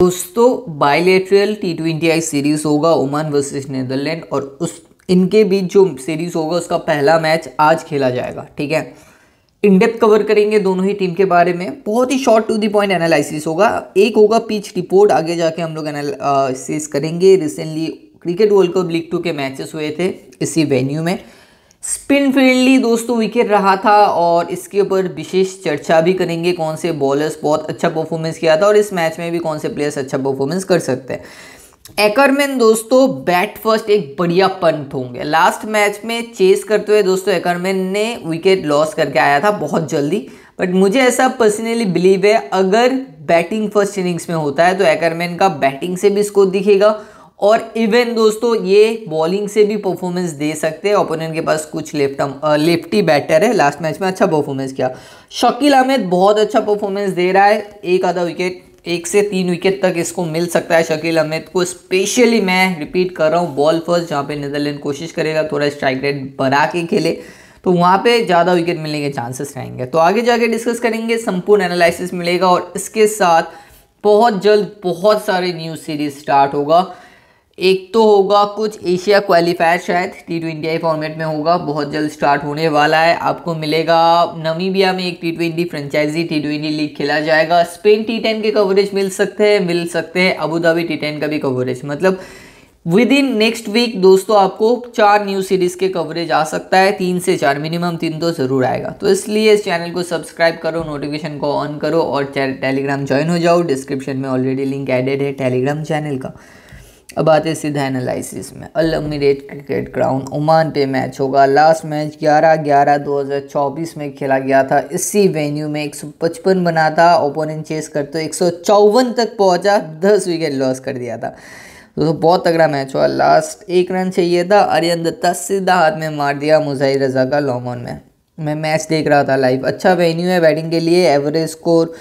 दोस्तों bilateral T twenty series होगा Oman versus Netherland और उस इनके बीच जो सीरीज होगा उसका पहला मैच आज खेला जाएगा ठीक है इनडेप्थ कवर करेंगे दोनों ही टीम के बारे में बहुत ही short to the point analysis होगा एक होगा पिच रिपोर्ट आगे जाके हम लोग एनालिस uh, करेंगे recently cricket world cup league two के मैचेस हुए थे इसी वेन्यू में स्पिन फील्डली दोस्तों विकेट रहा था और इसके ऊपर विशेष चर्चा भी करेंगे कौन से बॉलर्स बहुत अच्छा परफॉर्मेंस किया था और इस मैच में भी कौन से प्लेयर्स अच्छा परफॉर्मेंस कर सकते हैं एकरमैन दोस्तों बैट फर्स्ट एक बढ़िया पंथ होंगे लास्ट मैच में चेस करते हुए दोस्तों एकरमैन ने विकेट लॉस करके आया था बहुत जल्दी बट मुझे ऐसा पर्सनली बिलीव है अगर बैटिंग फर्स्ट इनिंग्स में होता है तो एकरमैन का बैटिंग से भी स्कोर दिखेगा और इवन दोस्तों ये बॉलिंग से भी परफॉर्मेंस दे सकते हैं ओपोनेंट के पास कुछ लेफ्ट लेफ्टी बैटर है लास्ट मैच में अच्छा परफॉर्मेंस किया शकील अहमद बहुत अच्छा परफॉर्मेंस दे रहा है एक आधा विकेट एक से तीन विकेट तक इसको मिल सकता है शकील अहमद को स्पेशली मैं रिपीट कर रहा हूँ बॉल फर्स्ट जहाँ पे नीदरलैंड कोशिश करेगा थोड़ा स्ट्राइक रेट बढ़ा के खेले तो वहाँ पे ज़्यादा विकेट मिलने के चांसेस रहेंगे तो आगे जाके डिस्कस करेंगे संपूर्ण एनालिसिस मिलेगा और इसके साथ बहुत जल्द बहुत सारे न्यूज़ सीरीज स्टार्ट होगा एक तो होगा कुछ एशिया क्वालिफायर शायद टी ट्वेंटी फॉर्मेट में होगा बहुत जल्द स्टार्ट होने वाला है आपको मिलेगा नमीबिया में एक T twenty franchise T twenty league खेला जाएगा स्पेन टी टेन के कवरेज मिल सकते हैं मिल सकते हैं अबूधाबी टी टेन का भी कवरेज मतलब विद इन नेक्स्ट वीक दोस्तों आपको चार न्यू सीरीज़ के कवरेज आ सकता है तीन से चार मिनिमम तीन तो ज़रूर आएगा तो इसलिए इस चैनल को सब्सक्राइब करो नोटिफिकेशन को ऑन करो और टेलीग्राम ज्वाइन हो जाओ डिस्क्रिप्शन में ऑलरेडी लिंक एडेड है टेलीग्राम चैनल का अब आते सीधा एनालिसिस में Al Amerat cricket ground Oman पे मैच होगा लास्ट मैच 11 ग्यारह 2024 में खेला गया था इसी वेन्यू में 155 बना था ओपोनेंट चेस करते एक सौ तक पहुंचा 10 विकेट लॉस कर दिया था तो बहुत तगड़ा मैच हुआ लास्ट एक रन चाहिए था आर्यन दत्ता सीधा हाथ में मार दिया मुजाहिर रजा का लॉन्ग ऑन में मैं मैच देख रहा था लाइव अच्छा वेन्यू है बैटिंग के लिए एवरेज स्कोर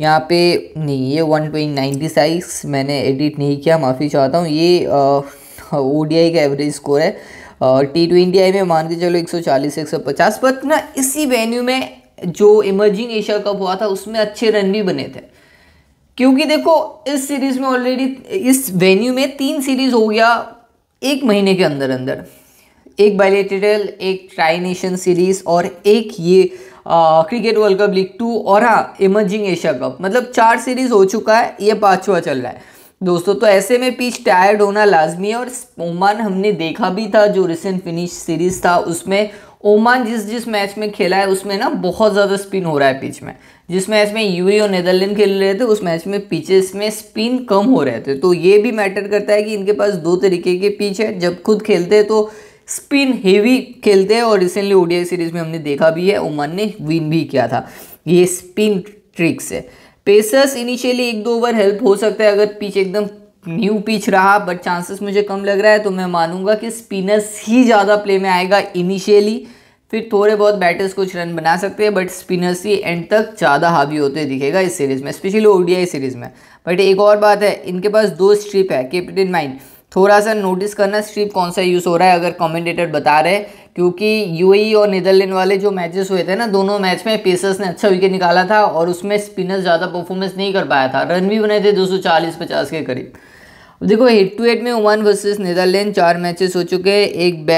यहाँ पे नहीं ये वन ट्वेंटी नाइन्टी साइज मैंने एडिट नहीं किया माफ़ी चाहता हूँ ये ओ डी आई का एवरेज स्कोर है टी ट्वेंटी आई में मान के चलो 140 150 पर ना इसी वेन्यू में जो इमर्जिंग एशिया कप हुआ था उसमें अच्छे रन भी बने थे क्योंकि देखो इस सीरीज़ में ऑलरेडी इस वेन्यू में तीन सीरीज़ हो गया एक महीने के अंदर अंदर एक बायलेटेरियल एक ट्राई नेशन सीरीज़ और एक ये cricket world cup league two और हाँ इमर्जिंग एशिया कप मतलब चार सीरीज हो चुका है ये पाँचवा चल रहा है दोस्तों तो ऐसे में पिच टायर्ड होना लाजमी है और ओमान हमने देखा भी था जो रिसेंट फिनिश सीरीज था उसमें ओमान जिस जिस मैच में खेला है उसमें ना बहुत ज़्यादा स्पिन हो रहा है पिच में जिस मैच में यूए और नीदरलैंड खेल रहे थे उस मैच में पिचेस में स्पिन कम हो रहे थे तो ये भी मैटर करता है कि इनके पास दो तरीके के पिच है जब खुद खेलते हैं तो स्पिन हेवी खेलते हैं और रिसेंटली ओडीआई सीरीज में हमने देखा भी है ओमान ने विन भी किया था ये स्पिन ट्रिक्स है पेसर्स इनिशियली एक दो ओवर हेल्प हो सकता है अगर पिच एकदम न्यू पिच रहा बट चांसेस मुझे कम लग रहा है तो मैं मानूंगा कि स्पिनर्स ही ज़्यादा प्ले में आएगा इनिशियली फिर थोड़े बहुत बैटर्स कुछ रन बना सकते हैं बट स्पिनर्स ही एंड तक ज़्यादा हावी होते दिखेगा इस सीरीज़ में स्पेशली ओडीआई सीरीज़ में बट एक और बात है इनके पास दो स्ट्रिप है कीप इट इन माइंड थोड़ा सा नोटिस करना स्ट्रिप कौन सा यूज़ हो रहा है अगर कॉमेंटेटर बता रहे हैं क्योंकि यूएई e और नीदरलैंड वाले जो मैचेस हुए थे ना दोनों मैच में पेसर्स ने अच्छा विकेट निकाला था और उसमें स्पिनर्स ज़्यादा परफॉर्मेंस नहीं कर पाया था रन भी बनाए थे 240-50 के करीब देखो हेड टू हेड में ओमान वर्सेस नीदरलैंड चार मैचेस हो चुके हैं एक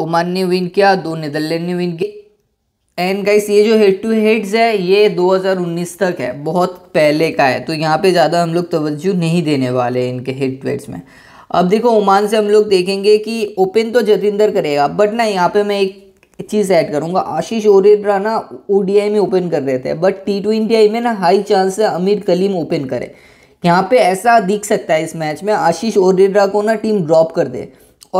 ओमान ने विन किया दो नीदरलैंड ने विन किया एंड गाइस ये जो हेड टू हेड्स है ये 2019 तक है बहुत पहले का है तो यहाँ पे ज़्यादा हम लोग तवज्जो नहीं देने वाले हैं इनके हेड टू हेड्स में अब देखो ओमान से हम लोग देखेंगे कि ओपन तो जतिंदर करेगा बट ना यहाँ पे मैं एक चीज़ ऐड करूँगा आशीष ओरेडरा ना ओ में ओपन कर रहे थे बट टी ट्वेंटी में ना हाई चांस है अमीर कलीम ओपन करे यहाँ पे ऐसा दिख सकता है इस मैच में आशीष और को ना टीम ड्रॉप कर दे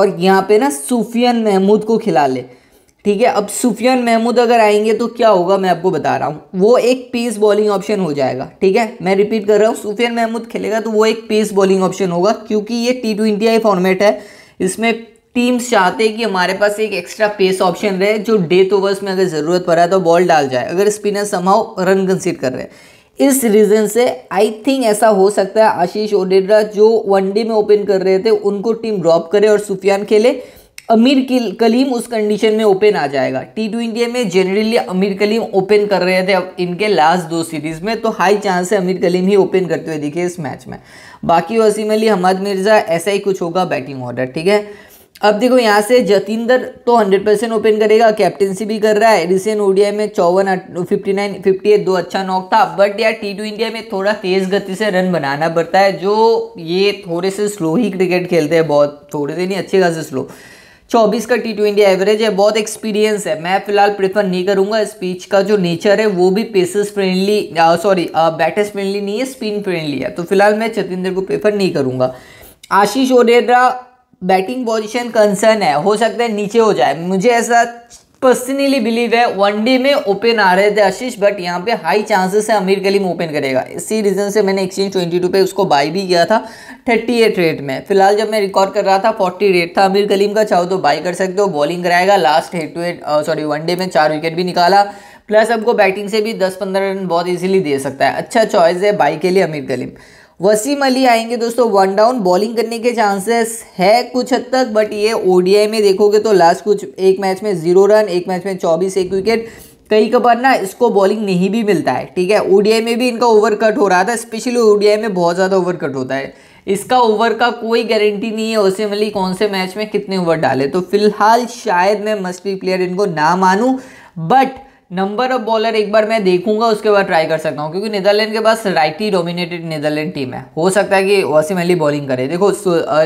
और यहाँ पे ना सुफियन महमूद को खिला ले ठीक है अब सुफियान महमूद अगर आएंगे तो क्या होगा मैं आपको बता रहा हूँ वो एक पेस बॉलिंग ऑप्शन हो जाएगा ठीक है मैं रिपीट कर रहा हूँ सुफियान महमूद खेलेगा तो वो एक पेस बॉलिंग ऑप्शन होगा क्योंकि ये टी ट्वेंटी आई फॉर्मेट है इसमें टीम्स चाहते हैं कि हमारे पास एक एक्स्ट्रा पेस ऑप्शन रहे जो डेथ ओवर्स में अगर ज़रूरत पड़ा तो बॉल डाल जाए अगर स्पिनर समाव रन कंसिड कर रहे हैं इस रीज़न से आई थिंक ऐसा हो सकता है आशीष ओडेड्रा जो वनडे में ओपन कर रहे थे उनको टीम ड्रॉप करे और सुफियान खेले अमीर कलीम उस कंडीशन में ओपन आ जाएगा टी इंडिया में जनरली अमीर कलीम ओपन कर रहे थे अब इनके लास्ट दो सीरीज़ में तो हाई चांस है अमीर कलीम ही ओपन करते हुए दिखे इस मैच में बाकी वसीम अली हमद मिर्ज़ा ऐसा ही कुछ होगा बैटिंग ऑर्डर ठीक है अब देखो यहाँ से जतिंदर तो 100 परसेंट ओपन करेगा कैप्टनसी भी कर रहा है रिसेंट ओडीआई में चौवन फिफ्टी नाइन फिफ्टी एट दो अच्छा नॉक था बट यार टी इंडिया में थोड़ा तेज़ गति से रन बनाना पड़ता है जो ये थोड़े से स्लो ही क्रिकेट खेलते हैं बहुत थोड़े से नहीं अच्छे खासे स्लो 24 का टी ट्वेंटी एवरेज है बहुत एक्सपीरियंस है मैं फिलहाल प्रेफर नहीं करूंगा इस पीच का जो नेचर है वो भी pacers friendly sorry batters friendly नहीं है स्पिन फ्रेंडली है तो फिलहाल मैं चतेंद्र को प्रेफर नहीं करूंगा Ashish Odedra batting position concern है हो सकता है नीचे हो जाए मुझे ऐसा पर्सनली बिलीव है वनडे में ओपन आ रहे थे आशीष बट यहाँ पे हाई चांसेस है आमिर कलीम ओपन करेगा इसी रीज़न से मैंने एक्सचेंज 22 पे उसको बाई भी किया था 38 रेट में फिलहाल जब मैं रिकॉर्ड कर रहा था 40 रेट था अमीर कलीम का चाहो तो बाई कर सकते हो बॉलिंग कराएगा last head to head sorry one day में चार विकेट भी निकाला प्लस आपको बैटिंग से भी दस पंद्रह रन बहुत ईजिली दे सकता है अच्छा चॉइस है बाई के लिए अमीर कलीम वसीम अली आएंगे दोस्तों वन डाउन बॉलिंग करने के चांसेस है कुछ हद तक बट ये ओडीआई में देखोगे तो लास्ट कुछ एक मैच में जीरो रन एक मैच में चौबीस एक विकेट कई कबार ना इसको बॉलिंग नहीं भी मिलता है ठीक है ओडीआई में भी इनका ओवर कट हो रहा था स्पेशली ओडीआई में बहुत ज़्यादा ओवर कट होता है इसका ओवर का कोई गारंटी नहीं है वसीम अली कौन से मैच में कितने ओवर डाले तो फिलहाल शायद मैं मस्ती प्लेयर इनको ना मानूँ बट नंबर ऑफ बॉलर एक बार मैं देखूंगा उसके बाद ट्राई कर सकता हूँ क्योंकि नीदरलैंड के पास राइटी डोमिनेटेड नीदरलैंड टीम है हो सकता है कि वासिम अली बॉलिंग करे देखो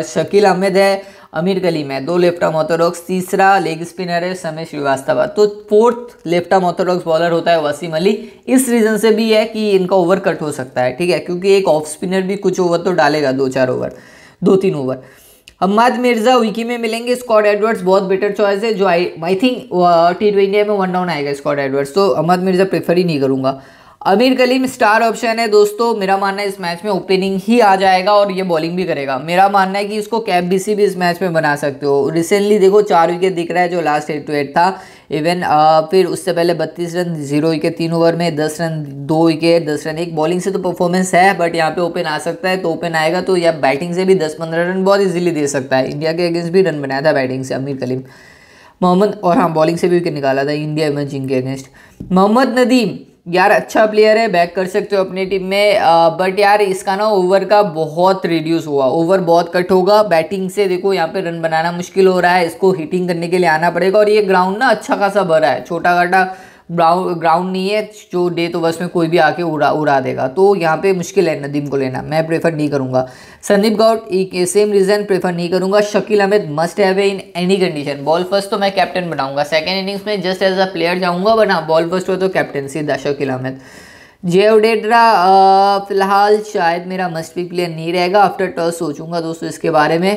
शकील अहमद है अमीर कलीम है दो लेफ्ट आर्म ऑर्थोडॉक्स तीसरा लेग स्पिनर है समय श्रीवास्तव तो fourth left arm orthodox bowler होता है वसीम अली इस रीज़न से भी है कि इनका ओवर कट हो सकता है ठीक है क्योंकि एक ऑफ स्पिनर भी कुछ ओवर तो डालेगा दो चार ओवर दो तीन ओवर हम्माद मिर्जा विकी में मिलेंगे स्कॉट एडवर्ड्स बहुत बेटर चॉइस है जो I I think T twenty में वन डाउन आएगा स्कॉट एडवर्ड्स तो हम्माद मिर्जा प्रेफर ही नहीं करूँगा अमीर कलीम स्टार ऑप्शन है दोस्तों मेरा मानना है इस मैच में ओपनिंग ही आ जाएगा और ये बॉलिंग भी करेगा मेरा मानना है कि इसको कैप बीसी भी इस मैच में बना सकते हो रिसेंटली देखो चार विकेट दिख रहा है जो लास्ट एट टू एट था इवन फिर उससे पहले बत्तीस रन जीरो विकेट तीन ओवर में दस रन दो विकेट दस रन एक बॉलिंग से तो परफॉर्मेंस है बट यहाँ पे ओपन आ सकता है तो ओपन आएगा तो या बैटिंग से भी दस पंद्रह रन बहुत ईजिली दे सकता है इंडिया के अगेंस्ट भी रन बनाया था बैटिंग से अमीर कलीम मोहम्मद और हाँ बॉलिंग से भी विकेट निकाला था इंडिया इमर्जिंग के अगेंस्ट मोहम्मद नदीम यार अच्छा प्लेयर है बैक कर सकते हो अपनी टीम में आ, बट यार इसका ना ओवर का बहुत रिड्यूस हुआ ओवर बहुत कट होगा बैटिंग से देखो यहाँ पे रन बनाना मुश्किल हो रहा है इसको हिटिंग करने के लिए आना पड़ेगा और ये ग्राउंड ना अच्छा खासा भरा है छोटा घाटा ग्राउंड नहीं है जो डे तो वर्ष में कोई भी आके उड़ा उड़ा देगा तो यहाँ पे मुश्किल है नदीम को लेना मैं प्रेफर नहीं करूँगा संदीप एक सेम रीज़न प्रेफर नहीं करूँगा Shakeel Ahmed must have in any condition ball first तो मैं कैप्टन बनाऊँगा सेकेंड इनिंग्स में जस्ट एज अ प्लेयर जाऊँगा बट हाँ बॉल फर्स्ट हो तो कैप्टन सीधा शकील अहमद जे ओडेड्रा फ़िलहाल शायद मेरा मस्ट भी प्लेयर नहीं रहेगा आफ्टर टॉस सोचूंगा दोस्तों इसके बारे में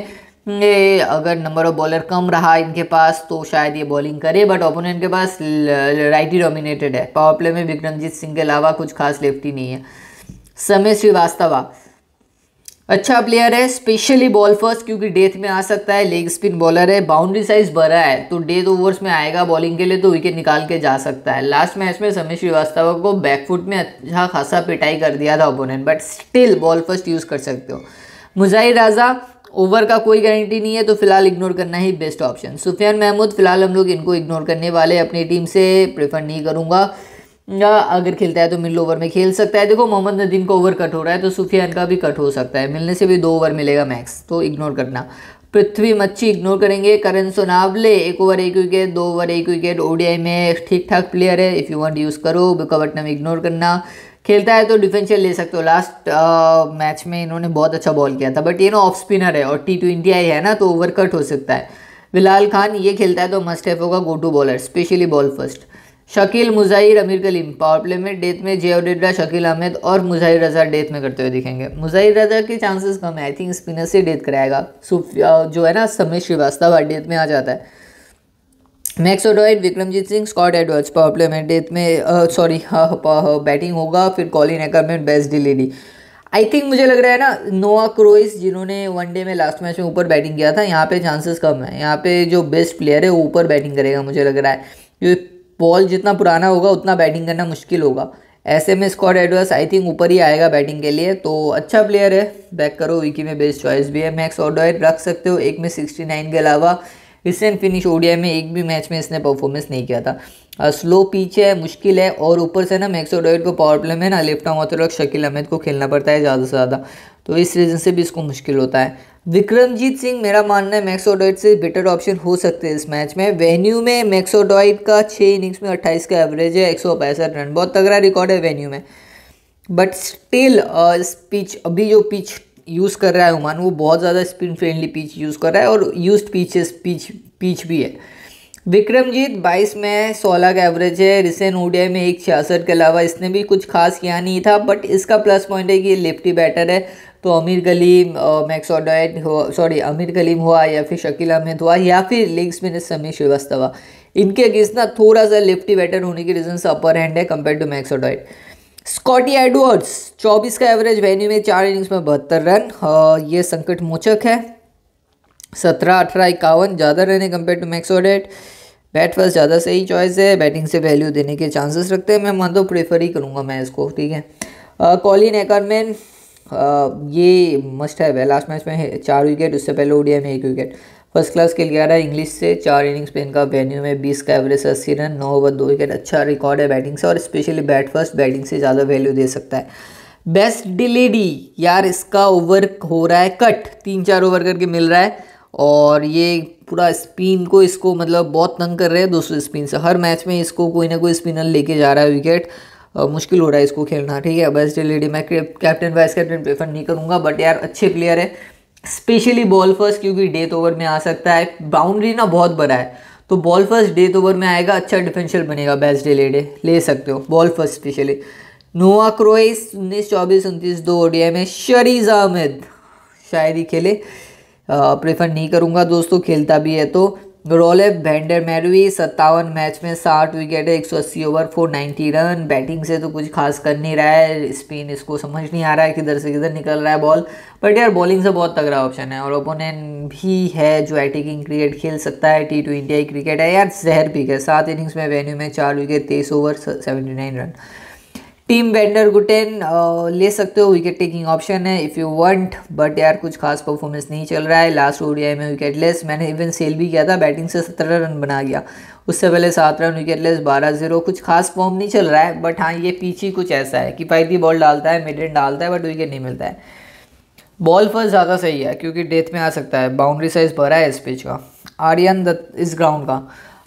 ये अगर नंबर ऑफ बॉलर कम रहा इनके पास तो शायद ये बॉलिंग करे बट ओपोनेंट के पास राइटी डोमिनेटेड है पावर प्ले में विक्रमजीत सिंह के अलावा कुछ खास लेफ्टी नहीं है समय श्रीवास्तवा अच्छा प्लेयर है स्पेशली बॉल फर्स्ट क्योंकि डेथ में आ सकता है लेग स्पिन बॉलर है बाउंड्री साइज भरा है तो डेथ ओवर्स में आएगा बॉलिंग के लिए तो विकेट निकाल के जा सकता है लास्ट मैच में समय श्रीवास्तव को बैकफुट में अच्छा खासा पिटाई कर दिया था opponent but still ball first use कर सकते हो मुजाहिर राजा ओवर का कोई गारंटी नहीं है तो फिलहाल इग्नोर करना ही बेस्ट ऑप्शन सुफियान महमूद फिलहाल हम लोग इनको इग्नोर करने वाले अपनी टीम से प्रेफर नहीं करूँगा अगर खेलता है तो मिडल ओवर में खेल सकता है देखो मोहम्मद नदीम का ओवर कट हो रहा है तो सुफियान का भी कट हो सकता है मिलने से भी दो ओवर मिलेगा मैक्स तो इग्नोर करना पृथ्वी मच्छी इग्नोर करेंगे करण सोनावले एक ओवर एक विकेट दो ओवर एक विकेट ओडीआई में ठीक ठाक प्लेयर है इफ़ यू वांट यूज़ करो बिकावट इग्नोर करना खेलता है तो डिफेंशियल ले सकते हो लास्ट मैच uh, में इन्होंने बहुत अच्छा बॉल किया था बट ये ना ऑफ स्पिनर है और टी ट्वेंटी आई है ना तो ओवर कट हो सकता है बिलाल खान ये खेलता है तो मस्ट हैफ होगा go to bowler specially ball first Shakeel Mujahir Aamir Kaleem power play में डेथ में जे ओडेड्रा शकील अहमद और मुजाहिर रजा डेथ में करते हुए दिखेंगे मुजाहिर रजा के चांसेस कम है आई थिंक स्पिनर से डेथ कराएगा uh, जो है ना समय श्रीवास्तव डेथ में आ जाता है Max O'Dowd Vikramjit Singh Scott Edwards power play में डेथ में सॉरी बैटिंग होगा फिर कॉलिन में बेस्ट डिलीवरी आई थिंक मुझे लग रहा है ना नोआ क्रोइस जिन्होंने वनडे में लास्ट मैच में ऊपर बैटिंग किया था यहाँ पे चांसेस कम है यहाँ पे जो बेस्ट प्लेयर है वो ऊपर बैटिंग करेगा मुझे लग रहा है जो बॉल जितना पुराना होगा उतना बैटिंग करना मुश्किल होगा ऐसे में स्कॉट एडवर्स आई थिंक ऊपर ही आएगा बैटिंग के लिए तो अच्छा प्लेयर है बैक करो विकी में बेस्ट चॉइस भी है मैक्स ऑर्डर रख सकते हो एक में सिक्सटी नाइन के अलावा रिसेंट फिनिश ओडिया में एक भी मैच में इसने परफॉर्मेंस नहीं किया था आ, स्लो पिच है मुश्किल है और ऊपर से ना मैक्सो डोइट को पावर प्ले में ना left arm orthodox Shakeel Ahmed को खेलना पड़ता है ज़्यादा से ज़्यादा तो इस रीज़न से भी इसको मुश्किल होता है विक्रमजीत सिंह मेरा मानना है मैक्सो ओडॉइट से बेटर ऑप्शन हो सकते हैं इस मैच में वेन्यू में मैक्सो ओडॉइट का छः इनिंग्स में अट्ठाईस का एवरेज है एक रन बहुत तगड़ा रिकॉर्ड है वेन्यू में बट स्टिल पिच अभी जो पिच यूज़ कर रहा है ओमान वो बहुत ज़्यादा स्पिन फ्रेंडली पिच यूज़ कर रहा है और यूज पिचेस पिच पीच भी है विक्रमजीत 22 में 16 का एवरेज है रिसेंट ओडिया में एक छियासठ के अलावा इसने भी कुछ खास किया नहीं था बट इसका प्लस पॉइंट है कि ये लेफ्टी बैटर है तो अमीर गलीम मैक्स ऑडाइट हुआ सॉरी अमीर गलीम हुआ या फिर शकील अहमद हुआ या फिर लेग स्पिन समीर श्रीवास्तव इनके अगेंस्ट ना थोड़ा सा लेफ्टी बैटर होने के रीजन से अपर हैंड है compare to Max O'Dowd Scott Edwards 24 का एवरेज वेन्यू में चार इनिंग्स में बहत्तर रन ये संकट मोचक है सत्रह अठारह इक्यावन ज़्यादा रन है compare to Max O'Dowd bat first ज़्यादा सही चॉइस है बैटिंग से वैल्यू देने के चांसेस रखते हैं मैं मान तो प्रेफर ही करूँगा मैं इसको ठीक है कॉलिन एकरमैन ये मस्ट है लास्ट मैच में चार विकेट उससे पहले ओडीआई में एक विकेट फर्स्ट क्लास के लिए आ रहा है इंग्लिश से चार इनिंग्स पे इनका वेन्यू में बीस का एवरेज अस्सी रन नौ ओवर दो विकेट अच्छा रिकॉर्ड है बैटिंग से और स्पेशली बैट फर्स्ट बैटिंग से ज़्यादा वैल्यू दे सकता है बेस्ट डिलेडी यार इसका ओवर हो रहा है कट तीन चार ओवर करके मिल रहा है और ये पूरा स्पिन को इसको मतलब बहुत तंग कर रहे हैं दूसरे स्पिन से हर मैच में इसको कोई ना कोई स्पिनर लेके जा रहा है विकेट मुश्किल हो रहा है इसको खेलना ठीक है बेस्ट डिलेडी मैं कैप्टन वाइस कैप्टन प्रेफर नहीं करूँगा बट यार अच्छे प्लेयर है स्पेशली बॉल फर्स्ट क्योंकि डेथ ओवर में आ सकता है बाउंड्री ना बहुत बड़ा है तो बॉल फर्स्ट डेथ ओवर में आएगा अच्छा डिफेंशियल बनेगा बेस्ट डे लेडे ले सकते हो ball first specially Noah Croes उन्नीस चौबीस उनतीस दो ओडिया में शरीज अहमद शायद ही खेले प्रेफर नहीं करूँगा दोस्तों खेलता भी है तो रोले भेंडर मैरवी सत्तावन मैच में साठ विकेट है एक सौ अस्सी over four ninety run batting से तो कुछ खास कर नहीं रहा है स्पिन इसको समझ नहीं आ रहा है किधर से किधर निकल रहा है बॉल बट यार बॉलिंग से बहुत तगड़ा ऑप्शन है और ओपोनेंट भी है जो एटिकिंग क्रिकेट खेल सकता है टी ट्वेंटी क्रिकेट है यार जहर भी है सात इनिंग्स में वेन्यू में चार विकेट तेईस over seventy nine run team van der Gugten ले सकते हो विकेट टेकिंग ऑप्शन है इफ़ यू वांट बट यार कुछ खास परफॉर्मेंस नहीं चल रहा है लास्ट ओडीआई में विकेट लेस मैंने इवन सेल भी किया था बैटिंग से सत्रह रन बना गया उससे पहले सात रन विकेट लेस बारह जीरो कुछ खास फॉर्म नहीं चल रहा है बट हाँ ये पीछे ही कुछ ऐसा है कि किफ़ायती बॉल डालता है मिड एंड डालता है बट विकेट नहीं मिलता है बॉल फर्स्ट ज़्यादा सही है क्योंकि डेथ में आ सकता है बाउंड्री साइज भरा है इस पिच का आर्यन दत्त इस ग्राउंड का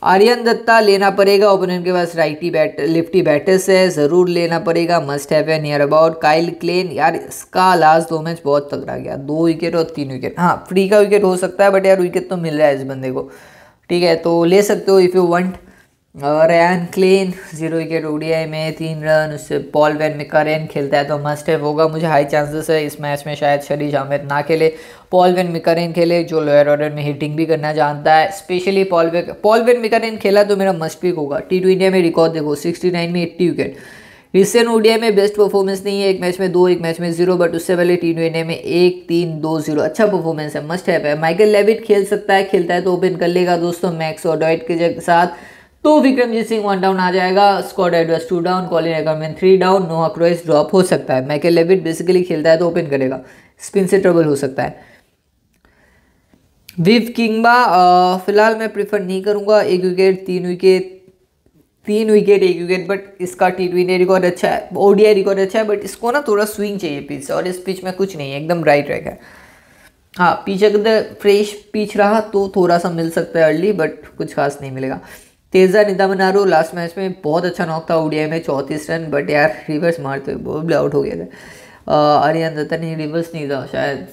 आर्यन दत्ता लेना पड़ेगा ओपोनेंट के पास राइटी बैट लिफ्टी बैटर्स है ज़रूर लेना पड़ेगा मस्ट हैव है नियर अबाउट काइल क्लेन यार इसका लास्ट दो मैच बहुत तगड़ा गया दो विकेट और तीन विकेट हाँ फ्री का विकेट हो सकता है बट यार विकेट तो मिल रहा है इस बंदे को ठीक है तो ले सकते हो इफ़ यू वंट एन क्लीन जीरो विकेट ओडीआई में तीन रन उससे पॉल वेन मिकारेन खेलता है तो मस्ट है होगा मुझे हाई चांसेस है इस मैच में शायद शरीज अहमद ना खेले पॉल वेन मिकारेन खेले जो लोअर ऑर्डर में हिटिंग भी करना जानता है specially Paul van Paul van Meekeren खेला तो मेरा मस्ट पिक होगा टी इंडिया में रिकॉर्ड देखो सिक्सटी नाइन में एट्टी विकेट रिसेंट ओडीआई में बेस्ट परफॉर्मेंस नहीं है एक मैच में दो एक मैच में जीरो बट उससे पहले टी ट्वेंटी में एक तीन दो जीरो अच्छा परफॉर्मेंस है मस्ट है माइकल लेविट खेल सकता है खेलता है तो ओपन कर लेगा दोस्तों मैक्स और डॉइट के साथ तो विक्रमजीत सिंह वन डाउन आ जाएगा Scott Edwards two down Colin Ackermann three down Noah Croes drop हो सकता है मैके लेविट बेसिकली खेलता है तो ओपन करेगा स्पिन से ट्रबल हो सकता है विव किंगबा फिलहाल मैं प्रिफर नहीं करूँगा एक विकेट तीन विकेट तीन विकेट एक विकेट बट इसका टी ट्वेंटी रिकॉर्ड अच्छा है ओडीआई रिकॉर्ड अच्छा है बट इसको ना थोड़ा स्विंग चाहिए पिच से और इस पिच में कुछ नहीं है एकदम राइट है हाँ पिच अगर फ्रेश पिच रहा तो थोड़ा सा मिल सकता है अर्ली बट कुछ खास नहीं मिलेगा तेजा रो लास्ट मैच में बहुत अच्छा नॉक था ओडीआई में चौंतीस रन बट यार रिवर्स मारते हुए बॉल आउट हो गया था आर्यन दत्ता नहीं रिवर्स नहीं था शायद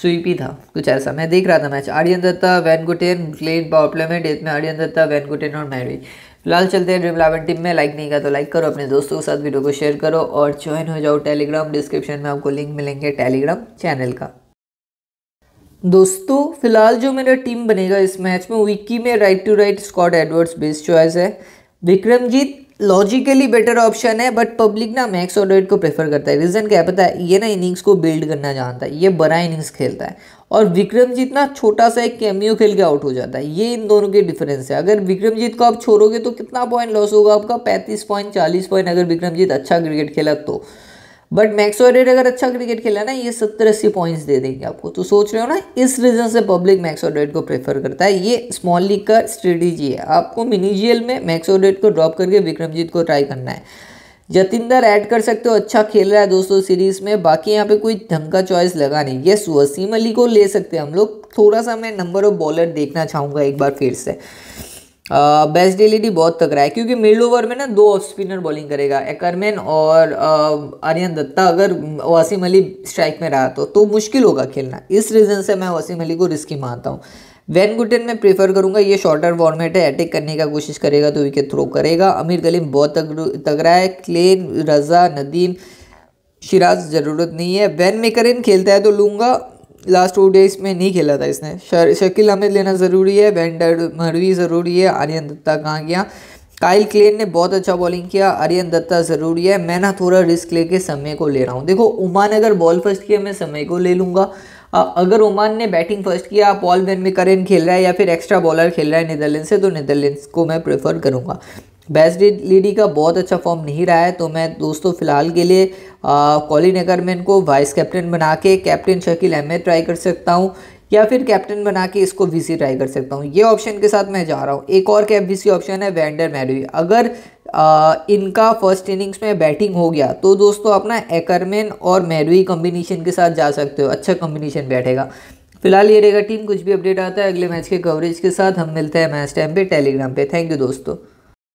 स्वीप ही था कुछ ऐसा मैं देख रहा था match Aryan Datta Gugten late power play में डेथ में आर्यन दत्ता वैन गुटेन और मैरी लाल चलते हैं ड्रीम इलेवन टीम में लाइक नहीं किया तो लाइक करो अपने दोस्तों के साथ वीडियो को शेयर करो और ज्वाइन हो जाओ टेलीग्राम डिस्क्रिप्शन में आपको लिंक मिलेंगे टेलीग्राम चैनल का दोस्तों फिलहाल जो मेरा टीम बनेगा इस मैच में विक्की में right to right Scott Edwards best choice है विक्रमजीत लॉजिकली बेटर ऑप्शन है बट पब्लिक ना मैक्स ऑर्डर को प्रेफर करता है रीज़न क्या पता है ये ना इनिंग्स को बिल्ड करना जानता है ये बड़ा इनिंग्स खेलता है और विक्रमजीत ना छोटा सा एक कैमियो खेल के आउट हो जाता है ये इन दोनों के डिफरेंस है अगर विक्रमजीत को आप छोड़ोगे तो कितना पॉइंट लॉस होगा आपका पैंतीस पॉइंट चालीस पॉइंट अगर विक्रमजीत अच्छा क्रिकेट खेला तो बट मैक्स ऑडेड अगर अच्छा क्रिकेट खेला ना ये सत्तर अस्सी पॉइंट्स दे देंगे आपको तो सोच रहे हो ना इस रीज़न से पब्लिक मैक्स ऑडेड को प्रेफर करता है ये स्मॉल लीग का स्ट्रेटेजी है आपको मिनीजियल में मैक्स ऑडेड को ड्रॉप करके विक्रमजीत को ट्राई करना है जतिंदर ऐड कर सकते हो अच्छा खेल रहा है दोस्तों सीरीज में बाकी यहाँ पे कोई ढंग का चॉइस लगा नहीं यस वसीम अली को ले सकते हैं हम लोग थोड़ा सा मैं नंबर ऑफ बॉलर देखना चाहूँगा एक बार फिर से बेस्ट डेली डी बहुत तगड़ा है क्योंकि मिड ओवर में ना दो ऑफ स्पिनर बॉलिंग करेगा एकरमैन और आर्यन दत्ता अगर वसीम अली स्ट्राइक में रहा तो तो मुश्किल होगा खेलना इस रीज़न से मैं वसीम अली को रिस्की मानता हूँ वैन गुटन में प्रेफर करूंगा ये शॉर्टर फॉर्मेट है अटैक करने का कोशिश करेगा तो विकेट थ्रो करेगा अमीर कलीम बहुत तगड़ा है क्लेन रज़ा नदीम शिराज ज़रूरत नहीं है वैन मेकर खेलता है तो लूँगा लास्ट टू डेज में नहीं खेला था इसने शकील अहमद लेना ज़रूरी है वेंडर मरवी ज़रूरी है आर्यन दत्ता कहाँ गया काइल क्लेन ने बहुत अच्छा बॉलिंग किया आर्यन दत्ता ज़रूरी है मैं ना थोड़ा रिस्क लेके समय को ले रहा हूँ देखो उमान अगर बॉल फर्स्ट किया मैं समय को ले लूँगा अगर ओमान ने बैटिंग फर्स्ट किया पॉल बेन में करेन खेल रहा है या फिर एक्स्ट्रा बॉलर खेल रहा है नीदरलैंड से तो नीदरलैंड को मैं प्रेफर करूँगा बेस्ट लेडी का बहुत अच्छा फॉर्म नहीं रहा है तो मैं दोस्तों फ़िलहाल के लिए कॉलिन अगरमैन को वाइस कैप्टन बना के कैप्टन शकील अहमद ट्राई कर सकता हूँ या फिर कैप्टन बना के इसको सी ट्राई कर सकता हूँ ये ऑप्शन के साथ मैं जा रहा हूँ एक और कैप सी ऑप्शन है वेंडर मैरवी अगर आ, इनका फर्स्ट इनिंग्स में बैटिंग हो गया तो दोस्तों अपना एकरमैन और मैरवी कॉम्बिनेशन के साथ जा सकते हो अच्छा कॉम्बिनेशन बैठेगा फिलहाल ये रहेगा टीम कुछ भी अपडेट आता है अगले मैच के कवरेज के साथ हम मिलते हैं मैच टाइम पर टेलीग्राम पर थैंक यू दोस्तों